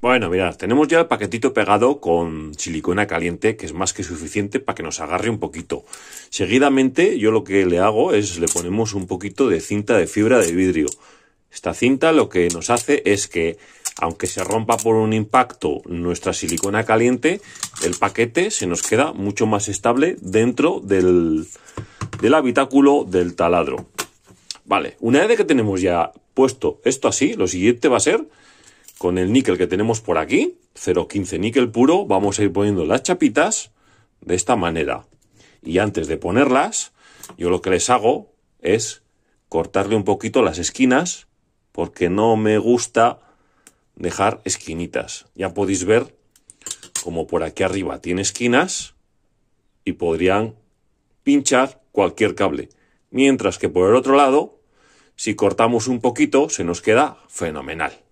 Bueno, mirad, tenemos ya el paquetito pegado con silicona caliente, que es más que suficiente para que nos agarre un poquito. Seguidamente, yo lo que le hago es le ponemos un poquito de cinta de fibra de vidrio. Esta cinta lo que nos hace es que, aunque se rompa por un impacto nuestra silicona caliente, el paquete se nos queda mucho más estable dentro del, habitáculo del taladro. Vale, una vez que tenemos ya puesto esto así, lo siguiente va a ser con el níquel que tenemos por aquí, 0,15 níquel puro, vamos a ir poniendo las chapitas de esta manera. Y antes de ponerlas, yo lo que les hago es cortarle un poquito las esquinas, porque no me gusta dejar esquinitas. Ya podéis ver como por aquí arriba tiene esquinas y podrían pinchar cualquier cable. Mientras que por el otro lado, si cortamos un poquito, se nos queda fenomenal.